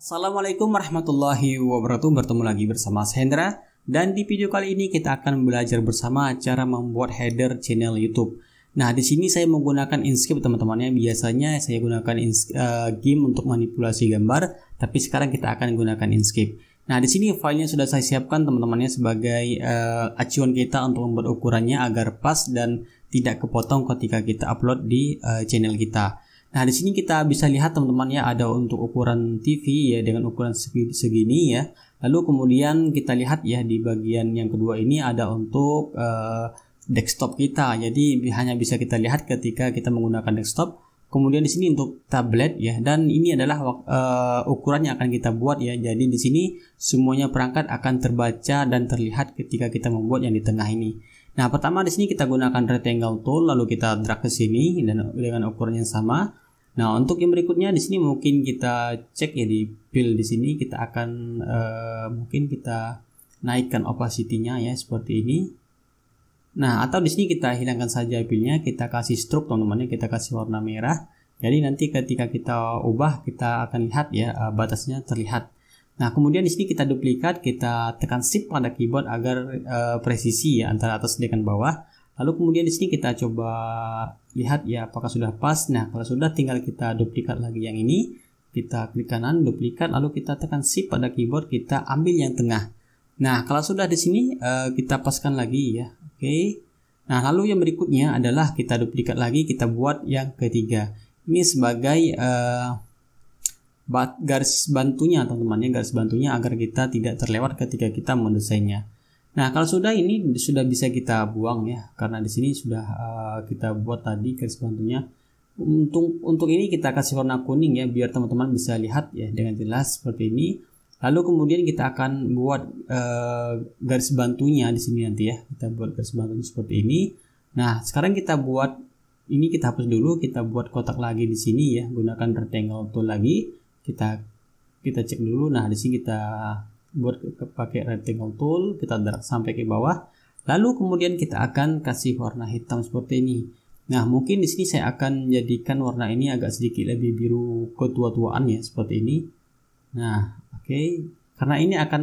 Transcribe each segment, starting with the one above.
Assalamualaikum warahmatullahi wabarakatuh Bertemu lagi bersama Hendra Dan di video kali ini kita akan belajar bersama cara membuat header channel YouTube Nah di sini saya menggunakan Inkscape teman-temannya Biasanya saya gunakan uh, game untuk manipulasi gambar Tapi sekarang kita akan gunakan Inkscape Nah di sini filenya sudah saya siapkan teman-temannya sebagai uh, acuan kita untuk membuat ukurannya agar pas dan tidak kepotong ketika kita upload di uh, channel kita. Nah, di sini kita bisa lihat teman-teman ya ada untuk ukuran TV ya dengan ukuran segini ya. Lalu kemudian kita lihat ya di bagian yang kedua ini ada untuk uh, desktop kita. Jadi hanya bisa kita lihat ketika kita menggunakan desktop. Kemudian di sini untuk tablet ya dan ini adalah uh, ukuran yang akan kita buat ya. Jadi di sini semuanya perangkat akan terbaca dan terlihat ketika kita membuat yang di tengah ini. Nah, pertama di sini kita gunakan rectangle tool lalu kita drag ke sini dan dengan ukuran yang sama. Nah, untuk yang berikutnya di sini mungkin kita cek ya di build di sini kita akan uh, mungkin kita naikkan opacity-nya ya seperti ini. Nah, atau di sini kita hilangkan saja build-nya, kita kasih stroke teman-teman kita kasih warna merah. Jadi nanti ketika kita ubah kita akan lihat ya uh, batasnya terlihat. Nah, kemudian di sini kita duplikat, kita tekan shift pada keyboard agar uh, presisi ya antara atas dengan bawah. Lalu kemudian di sini kita coba lihat ya apakah sudah pas. Nah, kalau sudah tinggal kita duplikat lagi yang ini. Kita klik kanan, duplikat, lalu kita tekan shift pada keyboard, kita ambil yang tengah. Nah, kalau sudah di sini eh, kita paskan lagi ya. Oke. Okay. Nah, lalu yang berikutnya adalah kita duplikat lagi, kita buat yang ketiga. Ini sebagai uh, garis bantunya teman-teman ya, garis bantunya agar kita tidak terlewat ketika kita mendesainnya. Nah, kalau sudah ini sudah bisa kita buang ya, karena di sini sudah uh, kita buat tadi garis bantunya. Untuk untuk ini kita kasih warna kuning ya, biar teman-teman bisa lihat ya dengan jelas seperti ini. Lalu kemudian kita akan buat uh, garis bantunya di sini nanti ya. Kita buat garis bantunya seperti ini. Nah, sekarang kita buat ini kita hapus dulu, kita buat kotak lagi di sini ya, gunakan rectangle tool lagi. Kita kita cek dulu. Nah, di sini kita buat pakai rectangle tool kita drag sampai ke bawah lalu kemudian kita akan kasih warna hitam seperti ini nah mungkin di sini saya akan jadikan warna ini agak sedikit lebih biru ketua-tuaan ya seperti ini nah oke okay. karena ini akan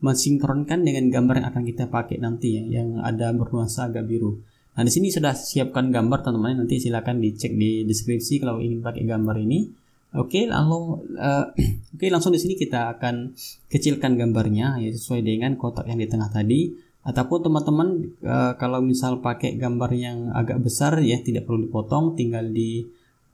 mensinkronkan dengan gambar yang akan kita pakai nanti ya yang ada bernuansa agak biru nah di sini sudah siapkan gambar teman-teman nanti silahkan dicek di deskripsi kalau ingin pakai gambar ini Oke, okay, lalu uh, eh, oke okay, langsung di sini kita akan kecilkan gambarnya ya sesuai dengan kotak yang di tengah tadi ataupun teman-teman uh, kalau misal pakai gambar yang agak besar ya tidak perlu dipotong, tinggal di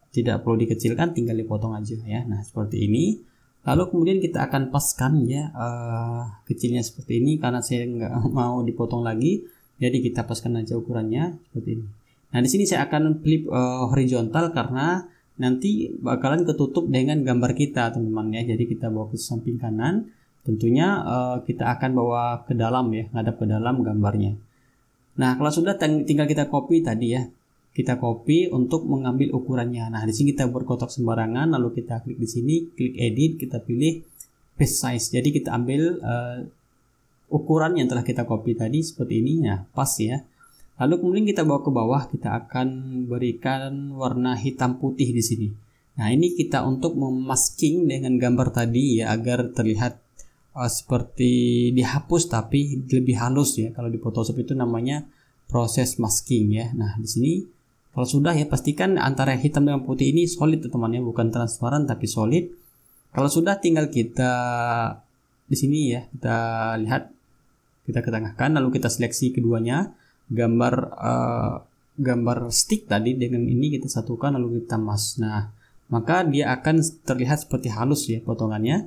tidak perlu dikecilkan, tinggal dipotong aja ya. Nah, seperti ini. Lalu kemudian kita akan paskan ya uh, kecilnya seperti ini karena saya nggak mau dipotong lagi. Jadi kita paskan aja ukurannya seperti ini. Nah, di sini saya akan flip uh, horizontal karena nanti bakalan ketutup dengan gambar kita teman-teman ya jadi kita bawa ke samping kanan tentunya uh, kita akan bawa ke dalam ya ngadap ke dalam gambarnya nah kalau sudah tinggal kita copy tadi ya kita copy untuk mengambil ukurannya nah di sini kita buat kotak sembarangan lalu kita klik di sini klik edit kita pilih paste size jadi kita ambil uh, ukuran yang telah kita copy tadi seperti ini ya pas ya Lalu kemudian kita bawa ke bawah, kita akan berikan warna hitam putih di sini. Nah, ini kita untuk memasking dengan gambar tadi ya agar terlihat uh, seperti dihapus tapi lebih halus ya. Kalau di Photoshop itu namanya proses masking ya. Nah, di sini kalau sudah ya pastikan antara hitam dengan putih ini solid teman ya, bukan transparan tapi solid. Kalau sudah tinggal kita di sini ya, kita lihat kita ketengahkan lalu kita seleksi keduanya gambar uh, gambar stick tadi dengan ini kita satukan lalu kita mas nah maka dia akan terlihat seperti halus ya potongannya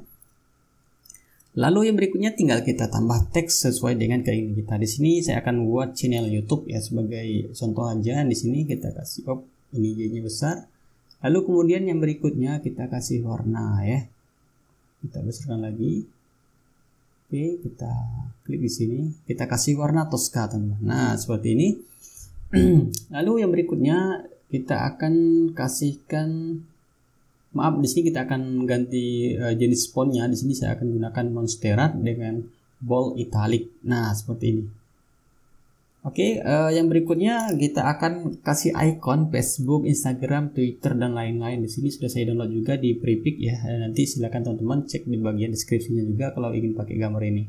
lalu yang berikutnya tinggal kita tambah teks sesuai dengan keinginan kita di sini saya akan buat channel YouTube ya sebagai contoh aja di sini kita kasih op ini jadinya besar lalu kemudian yang berikutnya kita kasih warna ya kita besarkan lagi oke kita klik di sini kita kasih warna Tosca teman-teman nah seperti ini lalu yang berikutnya kita akan kasihkan maaf di sini kita akan mengganti uh, eh, jenis fontnya di sini saya akan gunakan monsterat dengan bold italic nah seperti ini Oke, okay, uh, eh, yang berikutnya kita akan kasih icon Facebook, Instagram, Twitter dan lain-lain. Di sini sudah saya download juga di Prepick ya. Eh, nanti silakan teman-teman cek di bagian deskripsinya juga kalau ingin pakai gambar ini.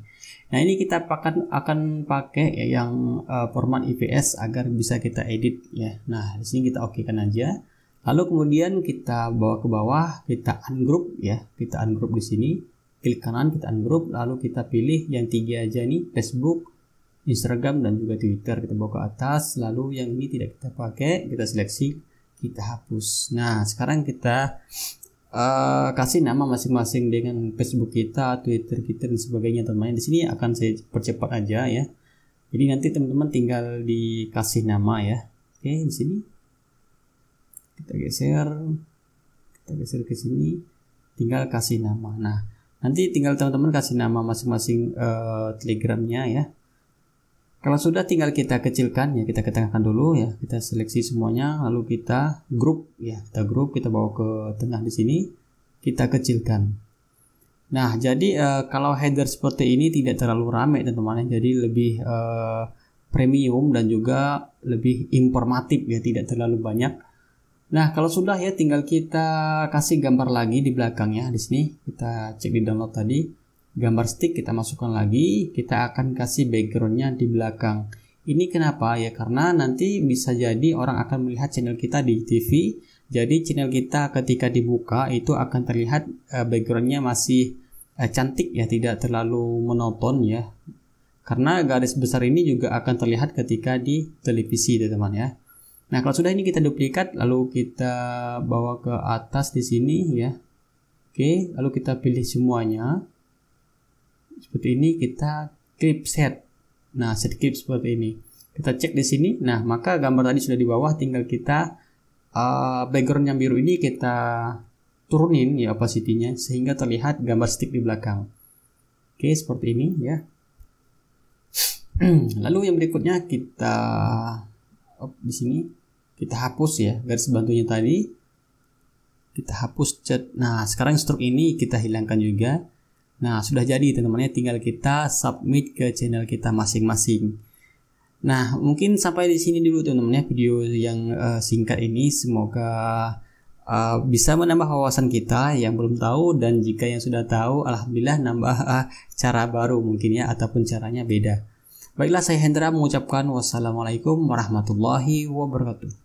Nah, ini kita akan akan pakai ya yang uh, format IPS agar bisa kita edit ya. Nah, di sini kita oke kan aja. Lalu kemudian kita bawa ke bawah, kita ungroup ya. Kita ungroup di sini. Klik kanan kita ungroup, lalu kita pilih yang tiga aja nih, Facebook, Instagram dan juga Twitter kita bawa ke atas lalu yang ini tidak kita pakai kita seleksi kita hapus nah sekarang kita uh, kasih nama masing-masing dengan Facebook kita Twitter kita dan sebagainya teman-teman di sini akan saya percepat aja ya jadi nanti teman-teman tinggal dikasih nama ya oke di sini kita geser kita geser ke sini tinggal kasih nama nah nanti tinggal teman-teman kasih nama masing-masing uh, telegramnya ya kalau sudah tinggal kita kecilkan ya kita ketengahkan dulu ya kita seleksi semuanya lalu kita grup ya kita grup kita bawa ke tengah di sini kita kecilkan. Nah jadi uh, kalau header seperti ini tidak terlalu rame, teman-teman jadi lebih uh, premium dan juga lebih informatif ya tidak terlalu banyak. Nah kalau sudah ya tinggal kita kasih gambar lagi di belakangnya di sini kita cek di download tadi gambar stick kita masukkan lagi kita akan kasih backgroundnya di belakang ini kenapa ya karena nanti bisa jadi orang akan melihat channel kita di TV jadi channel kita ketika dibuka itu akan terlihat uh, backgroundnya masih eh, cantik ya tidak terlalu menonton ya karena garis besar ini juga akan terlihat ketika di televisi teman-teman ya nah kalau sudah ini kita duplikat lalu kita bawa ke atas di sini ya oke lalu kita pilih semuanya seperti ini kita clip set nah set clip seperti ini kita cek di sini nah maka gambar tadi sudah di bawah tinggal kita uh, background yang biru ini kita turunin ya opacity-nya sehingga terlihat gambar stick di belakang oke seperti ini ya lalu yang berikutnya kita op, di sini kita hapus ya garis bantunya tadi kita hapus cat nah sekarang stroke ini kita hilangkan juga Nah, sudah jadi teman temannya tinggal kita submit ke channel kita masing-masing. Nah, mungkin sampai di sini dulu teman temannya video yang uh, singkat ini semoga uh, bisa menambah wawasan kita yang belum tahu dan jika yang sudah tahu alhamdulillah nambah uh, cara baru mungkin ya ataupun caranya beda. Baiklah saya Hendra mengucapkan wassalamualaikum warahmatullahi wabarakatuh.